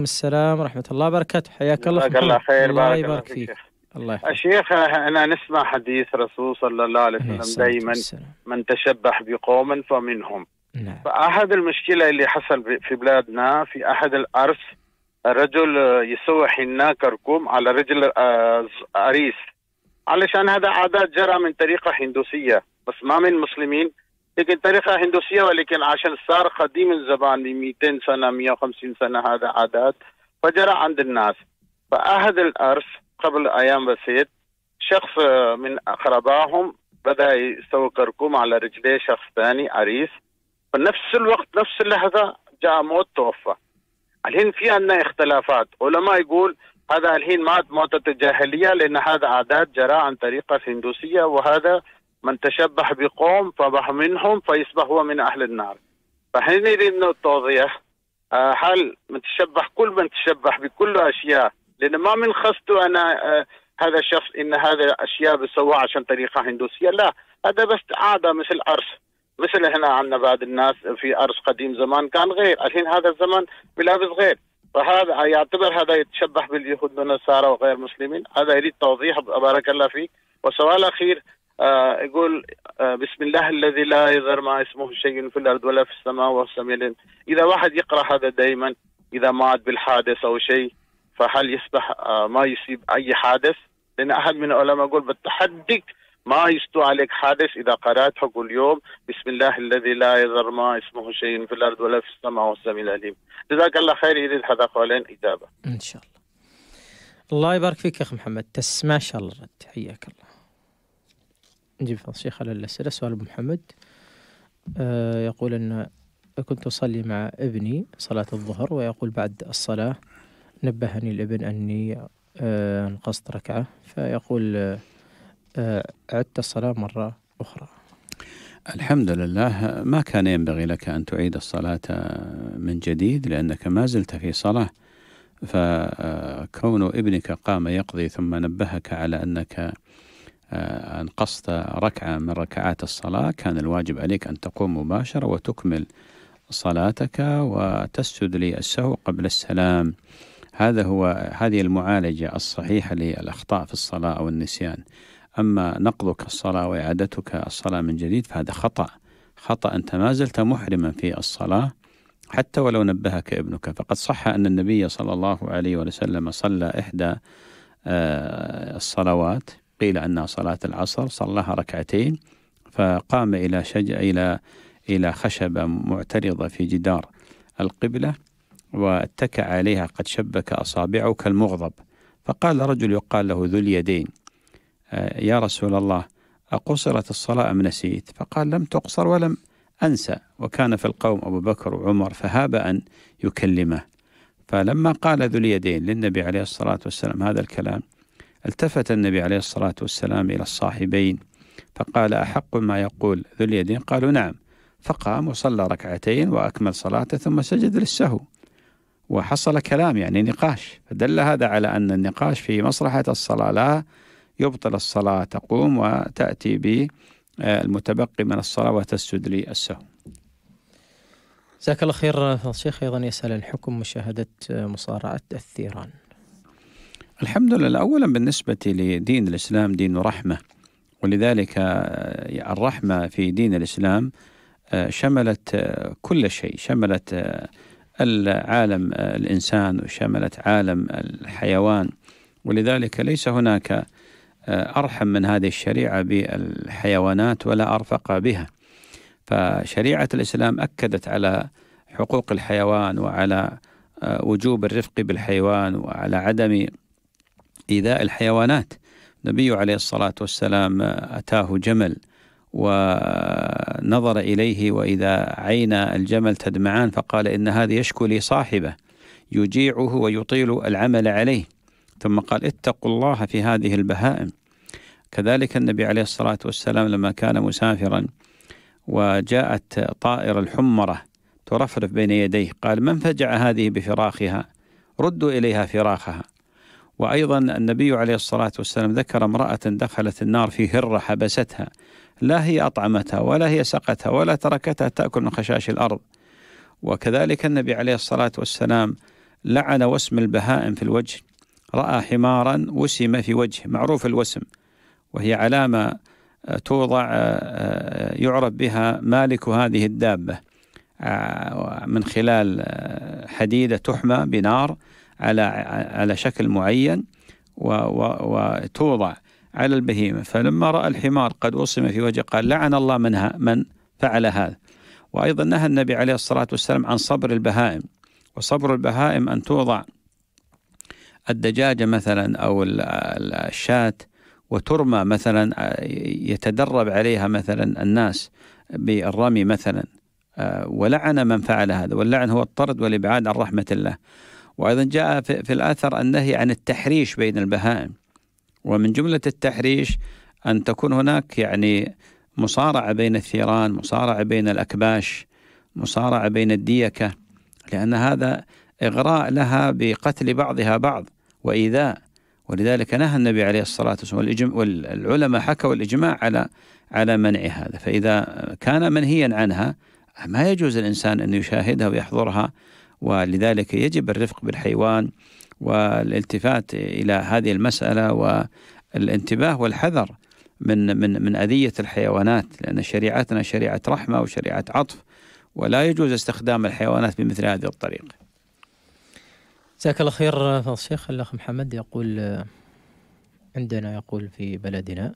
السلام ورحمة الله وبركاته حياك الله جزاك الله خير الله بارك يبارك فيك, فيك. الله يحفظك الشيخ أنا نسمع حديث رسول صلى الله عليه وسلم دائما من تشبه بقوم فمنهم نعم. فأحد المشكلة اللي حصل في بلادنا في أحد الأرس رجل يسوي حناء كركم على رجل آه، أريس علشان هذا عادات جرى من طريقة هندوسية بس ما من مسلمين لكن طريقة هندوسية ولكن عشان صار قديم الزبان ب 200 سنة 150 سنة هذا عادات فجرى عند الناس فأهد الأرث قبل أيام بسيط شخص من أقربائهم بدأ يسوي كركوم على رجليه شخص ثاني عريس فنفس الوقت نفس اللحظة جاء موت توفى الحين في عندنا اختلافات علماء يقول هذا الحين مات موتة الجاهلية لأن هذا عادات جرى عن طريقة هندوسية وهذا من تشبه بقوم فبح منهم فيصبح هو من أهل النار فهنا لأنه التوضيح هل آه، من تشبه كل من تشبه بكل أشياء لأن ما من خصته أنا آه، هذا الشخص ان هذا اشياء بسواها عشان طريقه هندوسيه لا هذا بس عاده مثل ارس مثل هنا عندنا بعض الناس في ارس قديم زمان كان غير الحين هذا الزمان بلابس غير فهذا يعتبر هذا يتشبه باليهود والنصارى وغير مسلمين هذا يريد توضيح بارك الله فيك والسؤال الاخير آه، يقول آه، بسم الله الذي لا يضر ما اسمه شيء في الارض ولا في السماء والسميع اذا واحد يقرا هذا دائما اذا مات بالحادث او شيء فهل يصبح آه، ما يصيب اي حادث؟ لان احد من العلماء يقول بالتحدي ما يستوى عليك حادث اذا قراته كل يوم بسم الله الذي لا يضر ما اسمه شيء في الارض ولا في السماء والسميع العليم. جزاك الله خير يريد هذا قولين اجابه. ان شاء الله. الله يبارك فيك يا اخ محمد تسمع شاء الله حياك الله. نجيب عندي على الأسئلة سؤال أبو محمد آه يقول أن كنت أصلي مع ابني صلاة الظهر ويقول بعد الصلاة نبهني الابن أني آه انقصت ركعة فيقول آه عدت الصلاة مرة أخرى الحمد لله ما كان ينبغي لك أن تعيد الصلاة من جديد لأنك ما زلت في صلاة فكون ابنك قام يقضي ثم نبهك على أنك آه، أنقصت ركعة من ركعات الصلاة كان الواجب عليك أن تقوم مباشرة وتكمل صلاتك وتسجد للسهو قبل السلام هذا هو هذه المعالجة الصحيحة للأخطاء في الصلاة أو النسيان أما نقضك الصلاة وإعادتك الصلاة من جديد فهذا خطأ خطأ أنت ما زلت محرما في الصلاة حتى ولو نبهك ابنك فقد صح أن النبي صلى الله عليه وسلم صلى إحدى آه، الصلوات قيل أنها صلاة العصر صلاها ركعتين فقام إلى شج إلى إلى خشبة معترضة في جدار القبلة واتكى عليها قد شبك أصابعه كالمغضب فقال رجل يقال له ذو اليدين آه، يا رسول الله أقصرت الصلاة أم نسيت فقال لم تقصر ولم أنسى وكان في القوم أبو بكر وعمر فهاب أن يكلمه فلما قال ذو اليدين للنبي عليه الصلاة والسلام هذا الكلام التفت النبي عليه الصلاة والسلام إلى الصاحبين فقال أحق ما يقول ذو اليدين قالوا نعم فقام وصلى ركعتين وأكمل صلاته ثم سجد للسهو وحصل كلام يعني نقاش فدل هذا على أن النقاش في مصلحة الصلاة لا يبطل الصلاة تقوم وتأتي بالمتبقي آه، من الصلاة وتسجد للسهو جزاك الله خير الشيخ أيضا يسأل الحكم مشاهدة آه، مصارعة الثيران الحمد لله أولا بالنسبة لدين الإسلام دين رحمة ولذلك آه، الرحمة في دين الإسلام آه، شملت آه، كل شيء شملت العالم الإنسان وشملت عالم الحيوان ولذلك ليس هناك أرحم من هذه الشريعة بالحيوانات ولا أرفق بها فشريعة الإسلام أكدت على حقوق الحيوان وعلى وجوب الرفق بالحيوان وعلى عدم إيذاء الحيوانات النبي عليه الصلاة والسلام أتاه جمل ونظر إليه وإذا عين الجمل تدمعان فقال إن هذا يشكو لي صاحبه يجيعه ويطيل العمل عليه ثم قال اتقوا الله في هذه البهائم كذلك النبي عليه الصلاة والسلام لما كان مسافرا وجاءت طائر الحمرة ترفرف بين يديه قال من فجع هذه بفراخها ردوا إليها فراخها وأيضا النبي عليه الصلاة والسلام ذكر امرأة دخلت النار في هرة حبستها لا هي أطعمتها ولا هي سقتها ولا تركتها تأكل من خشاش الأرض وكذلك النبي عليه الصلاة والسلام لعن وسم البهائم في الوجه رأى حمارا وسم في وجهه معروف الوسم وهي علامة آه، توضع آه، آه، يعرف بها مالك هذه الدابة من خلال حديدة تحمى بنار على على شكل معين وتوضع على البهيمة فلما رأى الحمار قد وصم في وجهه قال لعن الله من, من فعل هذا وأيضا نهى النبي عليه الصلاة والسلام عن صبر البهائم وصبر البهائم أن توضع الدجاجة مثلا أو الشاة وترمى مثلا يتدرب عليها مثلا الناس بالرمي مثلا آه، ولعن من فعل هذا واللعن هو الطرد والإبعاد عن رحمة الله وأيضا جاء في الأثر النهي عن التحريش بين البهائم ومن جملة التحريش أن تكون هناك يعني مصارعة بين الثيران مصارعة بين الأكباش مصارعة بين الديكة لأن هذا إغراء لها بقتل بعضها بعض وإيذاء ولذلك نهى النبي عليه الصلاة والسلام والعلماء حكوا الإجماع على على منع هذا فإذا كان منهيا عنها ما يجوز الإنسان أن يشاهدها ويحضرها ولذلك يجب الرفق بالحيوان والالتفات إلى هذه المسألة والانتباه والحذر من من من أذية الحيوانات لأن شريعتنا شريعة رحمة وشريعة عطف ولا يجوز استخدام الحيوانات بمثل هذه الطريقة. جزاك الله خير الشيخ الأخ محمد يقول عندنا يقول في بلدنا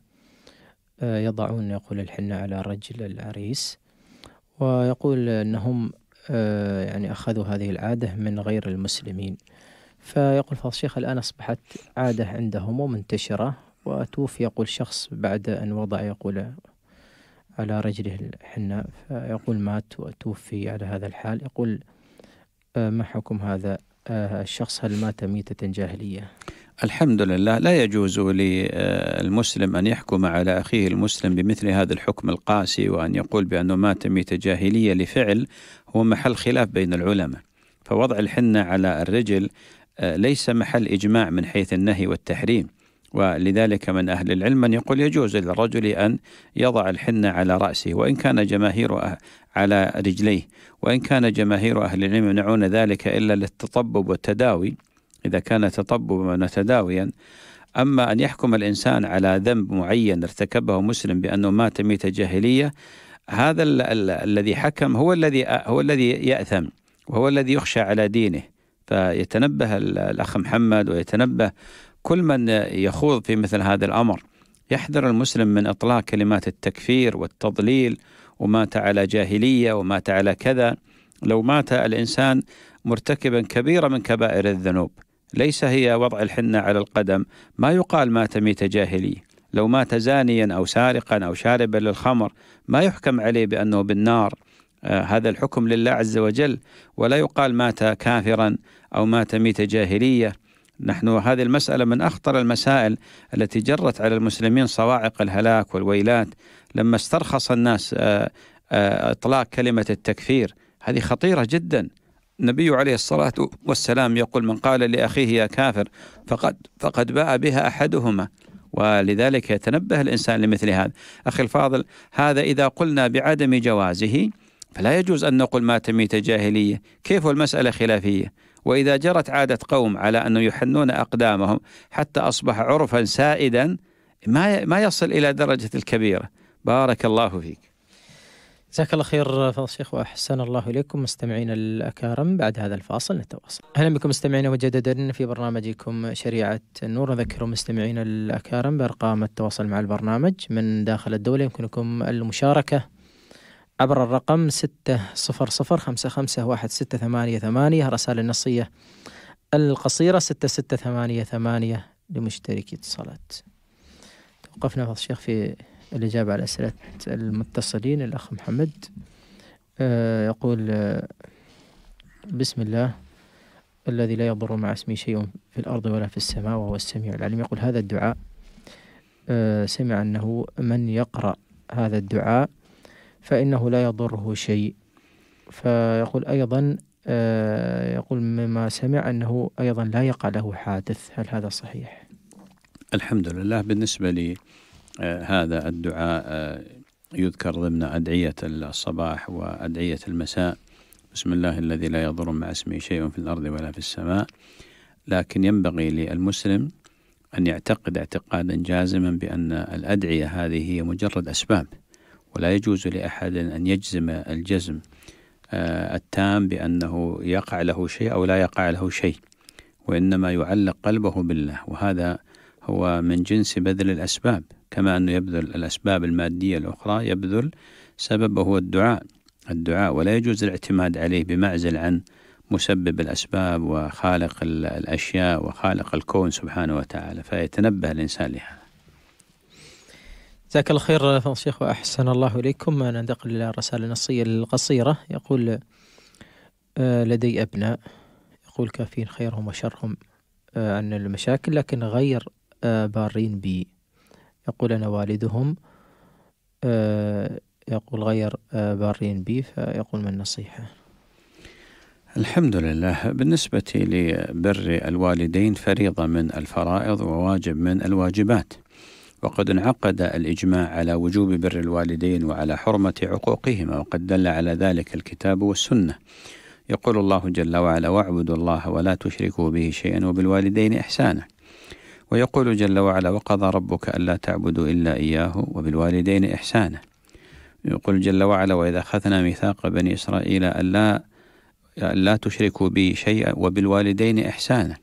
آه، يضعون يقول الحنة على رجل العريس ويقول أنهم آه، يعني أخذوا هذه العادة من غير المسلمين فيقول فضل الشيخ الآن أصبحت عادة عندهم ومنتشرة وتوفي يقول شخص بعد أن وضع يقول على رجله الحناء فيقول مات وتوفي على هذا الحال يقول آه، ما حكم هذا آه، الشخص هل مات ميتة جاهلية الحمد لله لا يجوز للمسلم آه، أن يحكم على أخيه المسلم بمثل هذا الحكم القاسي وأن يقول بأنه مات ميتة جاهلية لفعل هو محل خلاف بين العلماء فوضع الحنة على الرجل آه، ليس محل إجماع من حيث النهي والتحريم ولذلك من أهل العلم من يقول يجوز للرجل أن يضع الحنة على رأسه وإن كان جماهير أه-، على رجليه وإن كان جماهير أهل العلم يمنعون ذلك إلا للتطبب والتداوي إذا كان تطببا وتداويا أما أن يحكم الإنسان على ذنب معين ارتكبه مسلم بأنه مات ميتة جاهلية هذا ال ال الذي حكم هو الذي هو الذي يأثم وهو الذي يخشى على دينه فيتنبه الأخ محمد ويتنبه كل من يخوض في مثل هذا الأمر يحذر المسلم من إطلاق كلمات التكفير والتضليل ومات على جاهلية ومات على كذا لو مات الإنسان مرتكبا كبيرة من كبائر الذنوب ليس هي وضع الحنة على القدم ما يقال مات ميت جاهلي لو مات زانيا أو سارقا أو شاربا للخمر ما يحكم عليه بأنه بالنار آه، هذا الحكم لله عز وجل ولا يقال مات كافرا أو مات ميت جاهلية نحن هذه المسألة من أخطر المسائل التي جرت على المسلمين صواعق الهلاك والويلات لما استرخص الناس آه، آه، إطلاق كلمة التكفير هذه خطيرة جداً النبي عليه الصلاة والسلام يقول من قال لأخيه يا كافر فقد فقد باء بها أحدهما ولذلك يتنبه الإنسان لمثل هذا أخي الفاضل هذا إذا قلنا بعدم جوازه فلا يجوز أن نقول ما تميت جاهلية كيف المسألة خلافية وإذا جرت عادة قوم على أنه يحنون أقدامهم حتى أصبح عرفا سائدا ما ما يصل إلى درجة الكبيرة بارك الله فيك جزاك الله خير فضل الشيخ واحسن الله اليكم مستمعينا الاكارم بعد هذا الفاصل نتواصل. اهلا بكم مستمعينا مجددا في برنامجكم شريعه النور نذكر مستمعينا الاكارم بارقام التواصل مع البرنامج من داخل الدوله يمكنكم المشاركه عبر الرقم 600551688 رسالة النصيه القصيره 6688 لمشتركي اتصالات. توقفنا فضل الشيخ في الإجابة على أسئلة المتصلين الأخ محمد آه، يقول آه، بسم الله الذي لا يضر مع اسمه شيء في الأرض ولا في السماء وهو السميع العليم يقول هذا الدعاء آه، سمع أنه من يقرأ هذا الدعاء فإنه لا يضره شيء فيقول أيضا يقول مما سمع أنه أيضا لا يقع له حادث هل هذا صحيح؟ الحمد لله بالنسبة لي آه، هذا الدعاء آه، يذكر ضمن أدعية الصباح وأدعية المساء بسم الله الذي لا يضر مع اسمه شيء في الأرض ولا في السماء لكن ينبغي للمسلم أن يعتقد اعتقادا جازما بأن الأدعية هذه هي مجرد أسباب ولا يجوز لأحد أن يجزم الجزم آه، التام بأنه يقع له شيء أو لا يقع له شيء وإنما يعلق قلبه بالله وهذا هو من جنس بذل الأسباب كما أنه يبذل الأسباب المادية الأخرى يبذل سبب وهو الدعاء الدعاء ولا يجوز الاعتماد عليه بمعزل عن مسبب الأسباب وخالق الأشياء وخالق الكون سبحانه وتعالى فيتنبه الإنسان لهذا جزاك الله خير فضل الشيخ وأحسن الله إليكم ننتقل إلى الرسالة النصية القصيرة يقول آه، لدي أبناء يقول كافين خيرهم وشرهم عن آه، المشاكل لكن غير آه، بارين بي يقول أنا والدهم آه، يقول غير آه، بارين بي فيقول ما النصيحة الحمد لله بالنسبة لبر الوالدين فريضة من الفرائض وواجب من الواجبات وقد انعقد الإجماع على وجوب بر الوالدين وعلى حرمة عقوقهما وقد دل على ذلك الكتاب والسنة يقول الله جل وعلا واعبدوا الله ولا تشركوا به شيئا وبالوالدين إحسانا ويقول جل وعلا وقضى ربك ألا تعبدوا إلا إياه وبالوالدين إحسانا يقول جل وعلا وإذا أخذنا ميثاق بني إسرائيل ألا لا تشركوا بي شيئا وبالوالدين إحسانا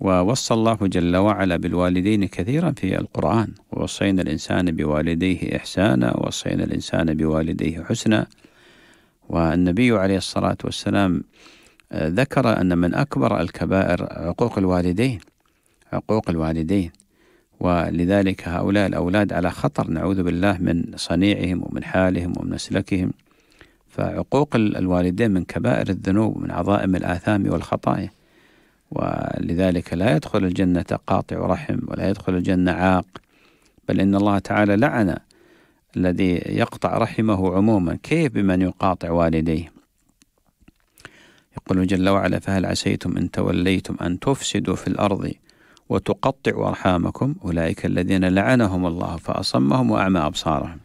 ووصى الله جل وعلا بالوالدين كثيرا في القرآن ووصينا الإنسان بوالديه إحسانا ووصينا الإنسان بوالديه حسنا والنبي عليه الصلاة والسلام آه، ذكر أن من أكبر الكبائر عقوق الوالدين عقوق الوالدين ولذلك هؤلاء الأولاد على خطر نعوذ بالله من صنيعهم ومن حالهم ومن مسلكهم فعقوق الوالدين من كبائر الذنوب ومن عظائم الآثام والخطايا ولذلك لا يدخل الجنة قاطع رحم ولا يدخل الجنة عاق بل إن الله تعالى لعن الذي يقطع رحمه عموما كيف بمن يقاطع والديه يقول جل وعلا فهل عسيتم إن توليتم أن تفسدوا في الأرض وتقطع أرحامكم أولئك الذين لعنهم الله فأصمهم وأعمى أبصارهم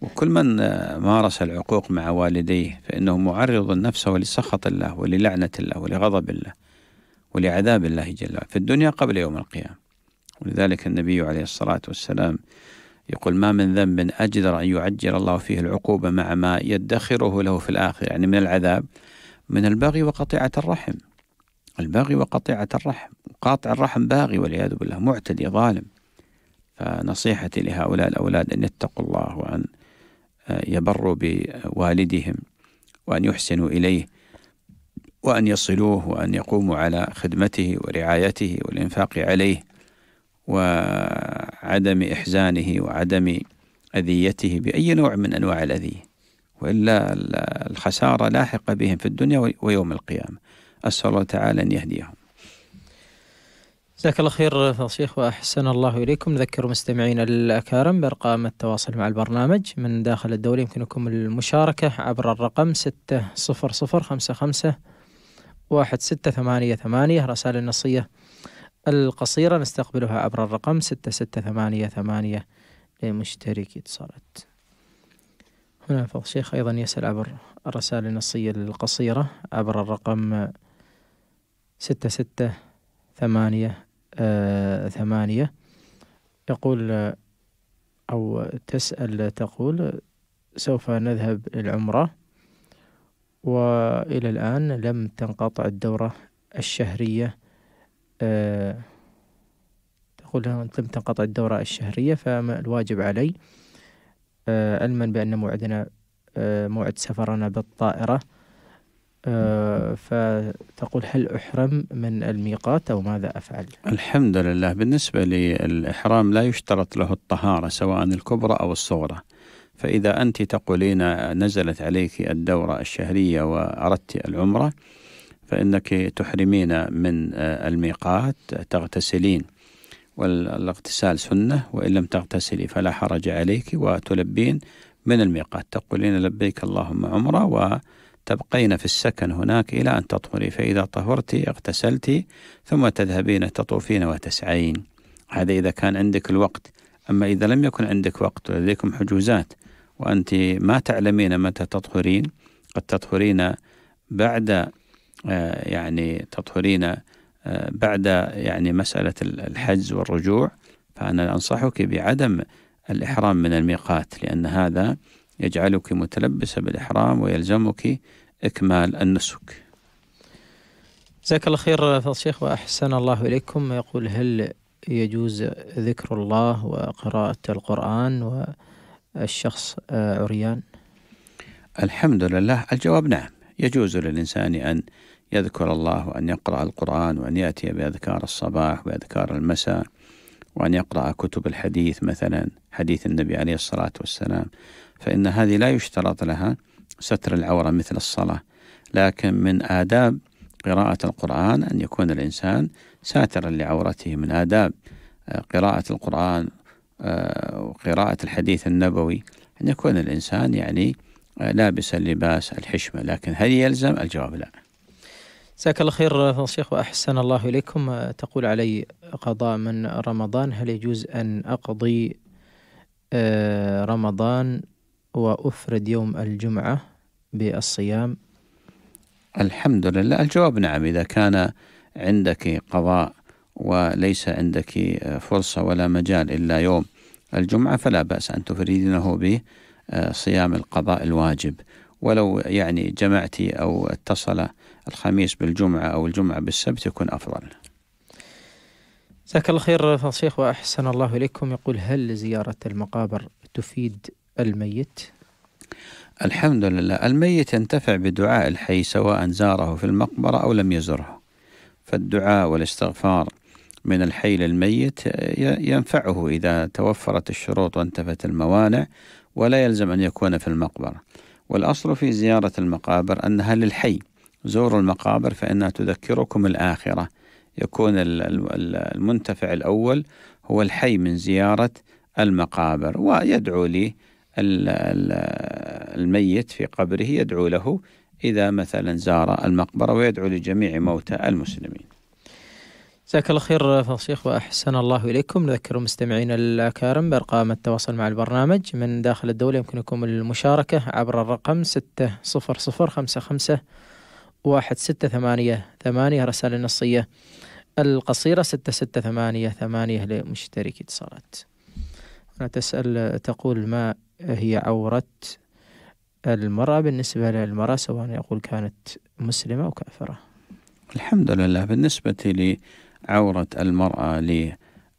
وكل من مارس العقوق مع والديه فإنه معرض نفسه لسخط الله وللعنة الله ولغضب الله ولعذاب الله جل وعلا في الدنيا قبل يوم القيامة ولذلك النبي عليه الصلاة والسلام يقول ما من ذنب أجدر أن يعجل الله فيه العقوبة مع ما يدخره له في الآخر يعني من العذاب من البغي وقطيعة الرحم البغي وقطيعة الرحم قاطع الرحم باغي والعياذ بالله معتدي ظالم فنصيحتي لهؤلاء الأولاد أن يتقوا الله وأن آه، يبروا بوالدهم وأن يحسنوا إليه وأن يصلوه وأن يقوموا على خدمته ورعايته والإنفاق عليه وعدم إحزانه وعدم أذيته بأي نوع من أنواع الأذية وإلا الخسارة لاحقة بهم في الدنيا ويوم القيامة أسأل الله تعالى أن يهديهم جزاك الله خير فضل الشيخ واحسن الله اليكم نذكر مستمعينا الاكارم بارقام التواصل مع البرنامج من داخل الدوله يمكنكم المشاركه عبر الرقم 60055 1688 رسائل النصيه القصيره نستقبلها عبر الرقم 6688 لمشتركي اتصالات. هنا فضل الشيخ ايضا يسال عبر الرسائل النصيه القصيره عبر الرقم 6688 ثمانية يقول أو تسأل تقول سوف نذهب للعمرة وإلى الآن لم تنقطع الدورة الشهرية آه، تقول لم تنقطع الدورة الشهرية فما الواجب علي آه، علما بأن موعدنا آه، موعد سفرنا بالطائرة آه، فتقول هل أحرم من الميقات أو ماذا أفعل الحمد لله بالنسبة للإحرام لا يشترط له الطهارة سواء الكبرى أو الصغرى فإذا أنت تقولين نزلت عليك الدورة الشهرية وأردت العمرة فإنك تحرمين من آه، الميقات تغتسلين والاغتسال سنة وإن لم تغتسلي فلا حرج عليك وتلبين من الميقات تقولين لبيك اللهم عمرة و تبقين في السكن هناك إلى أن تطهري فإذا طهرت اغتسلت ثم تذهبين تطوفين وتسعين هذا إذا كان عندك الوقت أما إذا لم يكن عندك وقت لديكم حجوزات وأنت ما تعلمين متى تطهرين قد تطهرين بعد آه، يعني تطهرين آه، بعد يعني مسألة الحجز والرجوع فأنا أنصحك بعدم الإحرام من الميقات لأن هذا يجعلك متلبسة بالإحرام ويلزمك إكمال النسك جزاك الله خير فضل الشيخ وأحسن الله إليكم يقول هل يجوز ذكر الله وقراءة القرآن والشخص عريان الحمد لله الجواب نعم يجوز للإنسان أن يذكر الله وأن يقرأ القرآن وأن يأتي بأذكار الصباح وأذكار المساء وأن يقرأ كتب الحديث مثلا حديث النبي عليه الصلاة والسلام فإن هذه لا يشترط لها ستر العورة مثل الصلاة لكن من آداب قراءة القرآن أن يكون الإنسان ساترا لعورته من آداب آه، قراءة القرآن آه، وقراءة الحديث النبوي أن يكون الإنسان يعني آه، لابس اللباس الحشمة لكن هل يلزم الجواب لا جزاك الله خير شيخ وأحسن الله إليكم تقول علي قضاء من رمضان هل يجوز أن أقضي رمضان وأفرد يوم الجمعة بالصيام الحمد لله الجواب نعم إذا كان عندك قضاء وليس عندك فرصة ولا مجال إلا يوم الجمعة فلا بأس أن تفردينه بصيام القضاء الواجب ولو يعني جمعتي أو اتصل الخميس بالجمعة أو الجمعة بالسبت يكون أفضل جزاك الله خير فصيح وأحسن الله إليكم يقول هل زيارة المقابر تفيد الميت الحمد لله الميت ينتفع بدعاء الحي سواء زاره في المقبرة أو لم يزره فالدعاء والاستغفار من الحي للميت ينفعه إذا توفرت الشروط وانتفت الموانع ولا يلزم أن يكون في المقبرة والأصل في زيارة المقابر أنها للحي زوروا المقابر فإنها تذكركم الآخرة يكون المنتفع الأول هو الحي من زيارة المقابر ويدعو لي الميت في قبره يدعو له إذا مثلا زار المقبرة ويدعو لجميع موتى المسلمين جزاك الله خير فضل وأحسن الله إليكم نذكر مستمعينا الأكارم بأرقام التواصل مع البرنامج من داخل الدولة يمكنكم المشاركة عبر الرقم 600551688 رسائل رسالة نصية القصيرة 6688 لمشتركي اتصالات هنا تسأل تقول ما هي عورة المرأة بالنسبة للمرأة سواء يقول كانت مسلمة أو كافرة الحمد لله بالنسبة لعورة المرأة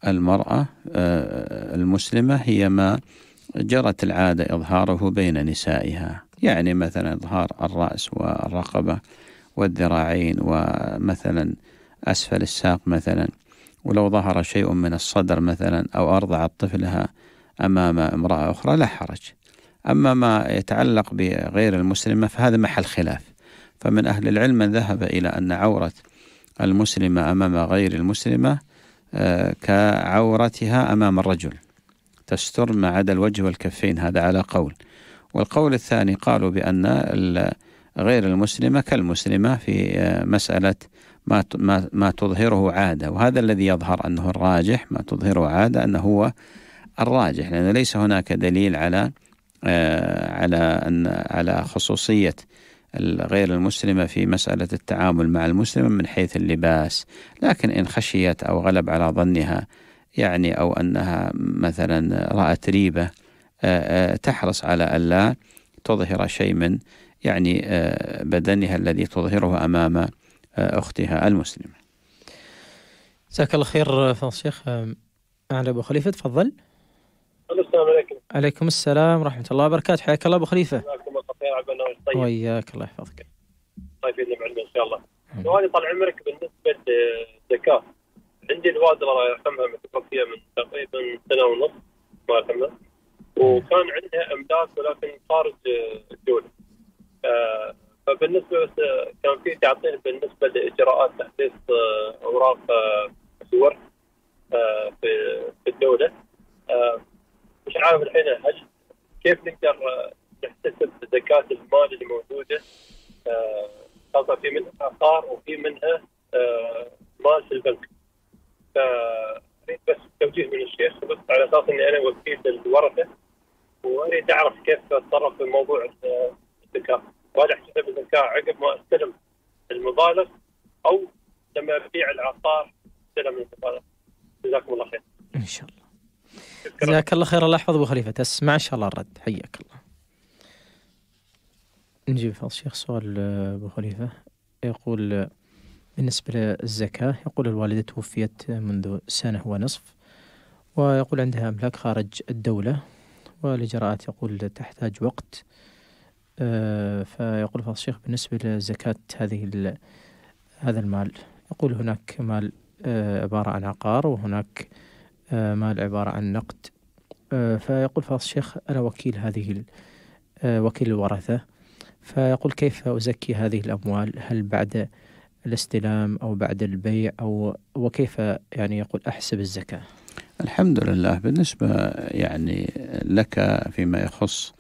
للمرأة آه، المسلمة هي ما جرت العادة إظهاره بين نسائها يعني مثلا إظهار الرأس والرقبة والذراعين ومثلا أسفل الساق مثلا ولو ظهر شيء من الصدر مثلا أو أرضعت طفلها أمام امرأة أخرى لا حرج أما ما يتعلق بغير المسلمة فهذا محل خلاف فمن أهل العلم من ذهب إلى أن عورة المسلمة أمام غير المسلمة آه، كعورتها أمام الرجل تستر ما عدا الوجه والكفين هذا على قول والقول الثاني قالوا بأن غير المسلمة كالمسلمة في آه، مسألة ما ما تظهره عادة وهذا الذي يظهر أنه الراجح ما تظهره عادة أنه هو الراجح لأنه ليس هناك دليل على آه، على أن على خصوصية الغير المسلمة في مسألة التعامل مع المسلمة من حيث اللباس لكن إن خشيت أو غلب على ظنها يعني أو أنها مثلا رأت ريبة آه، آه، تحرص على ألا تظهر شيء من يعني بدنها الذي تظهره أمام أختها المسلمة جزاك الله خير فضل الشيخ على أبو خليفة تفضل السلام عليكم. عليكم السلام ورحمه الله وبركاته، حياك الله ابو خليفه. جزاكم الله خير على الله الطيب. وياك الله يحفظك. طيب، الله يسلم عنا ان شاء الله. سؤالي طال عمرك بالنسبه للزكاه. عندي الوالده الله يرحمها متوفيه من تقريبا سنه ونص الله يرحمها. وكان عندها املاك ولكن خارج الدوله. آه، فبالنسبه فبالنسبه كان في تعطيل بالنسبه لاجراءات تحديث آه، اوراق آه، صور في الدوله. تعرف الحين هل كيف نقدر نحتسب زكاة المال اللي موجودة آه، خاصة في منها عقار وفي منها آه، مال في البنك فأريد بس توجيه من الشيخ بس على أساس أني أنا وكيل الورثة وأريد أعرف كيف أتصرف في موضوع الزكاة وهل احتسب الزكاة عقب ما استلم المبالغ أو لما أبيع العقار استلم المبالغ جزاكم الله خير إن شاء الله جزاك الله خير الله يحفظ ابو خليفه تسمع ان شاء الله الرد حياك الله نجيب فضل الشيخ سؤال آه، ابو خليفه يقول آه، بالنسبة للزكاة يقول الوالدة توفيت منذ سنة ونصف ويقول عندها أملاك خارج الدولة والإجراءات يقول تحتاج وقت آه، فيقول فضل الشيخ بالنسبة لزكاة هذه هذا المال يقول هناك مال عبارة عن عقار وهناك آه، مال عبارة عن نقد آه، فيقول فاضل الشيخ أنا وكيل هذه آه، وكيل الورثة فيقول كيف أزكي هذه الأموال هل بعد الاستلام أو بعد البيع أو وكيف يعني يقول أحسب الزكاة الحمد لله بالنسبة يعني لك فيما يخص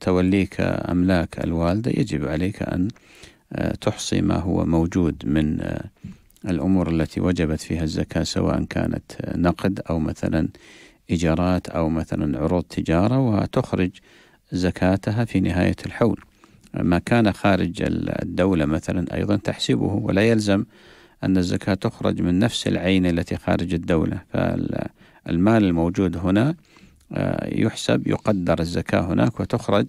توليك أملاك الوالدة يجب عليك أن تحصي ما هو موجود من الأمور التي وجبت فيها الزكاة سواء كانت نقد أو مثلا إيجارات أو مثلا عروض تجارة وتخرج زكاتها في نهاية الحول ما كان خارج الدولة مثلا أيضا تحسبه ولا يلزم أن الزكاة تخرج من نفس العين التي خارج الدولة فالمال الموجود هنا آه، يحسب يقدر الزكاة هناك وتخرج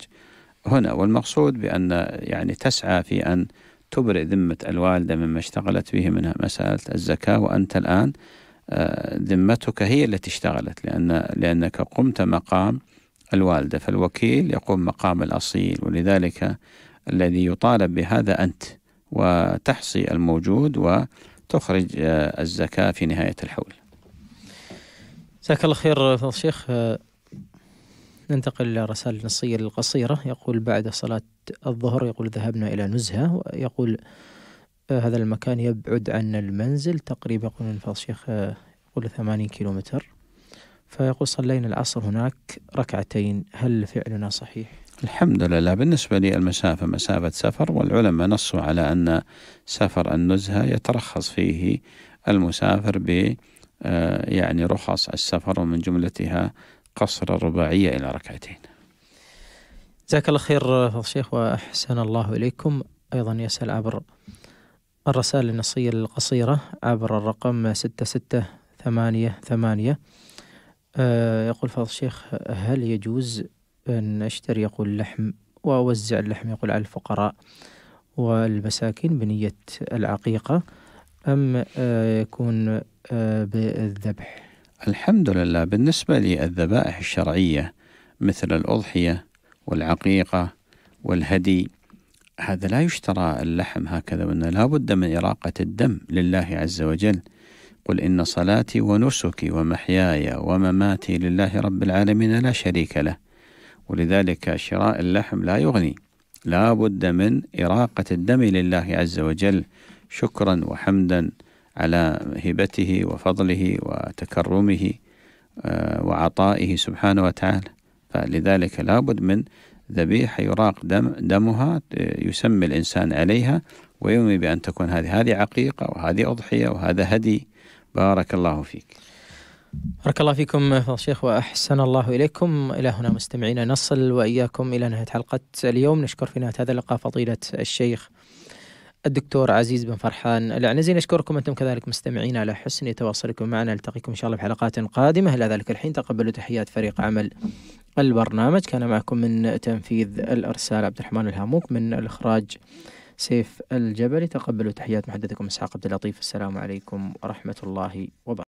هنا والمقصود بأن يعني تسعى في أن تبرئ ذمة الوالدة مما اشتغلت به من مسألة الزكاة وأنت الآن آه، ذمتك هي التي اشتغلت لأن لأنك قمت مقام الوالدة فالوكيل يقوم مقام الأصيل ولذلك الذي يطالب بهذا أنت وتحصي الموجود وتخرج آه، الزكاة في نهاية الحول جزاك الله خير فضل الشيخ آه، ننتقل إلى رسالة نصية القصيرة يقول بعد صلاة الظهر يقول ذهبنا إلى نزهة ويقول آه، هذا المكان يبعد عن المنزل تقريبا يقول من شيخ آه، يقول ثمانين كيلومتر فيقول صلينا العصر هناك ركعتين هل فعلنا صحيح؟ الحمد لله بالنسبة للمسافة مسافة سفر والعلماء نصوا على أن سفر النزهة يترخص فيه المسافر ب آه، يعني رخص السفر ومن جملتها قصر الرباعية إلى ركعتين جزاك الله خير فضل الشيخ وأحسن الله إليكم أيضا يسأل عبر الرسائل النصية القصيرة عبر الرقم ستة ستة ثمانية ثمانية آه، يقول فضل الشيخ هل يجوز أن أشتري يقول لحم وأوزع اللحم يقول على الفقراء والمساكين بنية العقيقة أم آه، يكون آه، بالذبح الحمد لله بالنسبة للذبائح الشرعية مثل الأضحية والعقيقة والهدي هذا لا يشترى اللحم هكذا وأنه لا بد من إراقة الدم لله عز وجل قل إن صلاتي ونسكي ومحياي ومماتي لله رب العالمين لا شريك له ولذلك شراء اللحم لا يغني لا بد من إراقة الدم لله عز وجل شكرا وحمدا على هبته وفضله وتكرمه آه، وعطائه سبحانه وتعالى فلذلك لابد من ذبيحة يراق دم دمها آه، يسمي الإنسان عليها ويومي بأن تكون هذه هذه عقيقة وهذه أضحية وهذا هدي بارك الله فيك بارك الله فيكم شيخ وأحسن الله إليكم إلى هنا مستمعينا نصل وإياكم إلى نهاية حلقة اليوم نشكر في نهاية هذا اللقاء فضيلة الشيخ الدكتور عزيز بن فرحان العنزي نشكركم أنتم كذلك مستمعين على حسن تواصلكم معنا نلتقيكم إن شاء الله في حلقات قادمة إلى ذلك الحين تقبلوا تحيات فريق عمل البرنامج كان معكم من تنفيذ الأرسال عبد الرحمن الهاموك من الإخراج سيف الجبلي تقبلوا تحيات محدثكم إسحاق عبد اللطيف السلام عليكم ورحمة الله وبركاته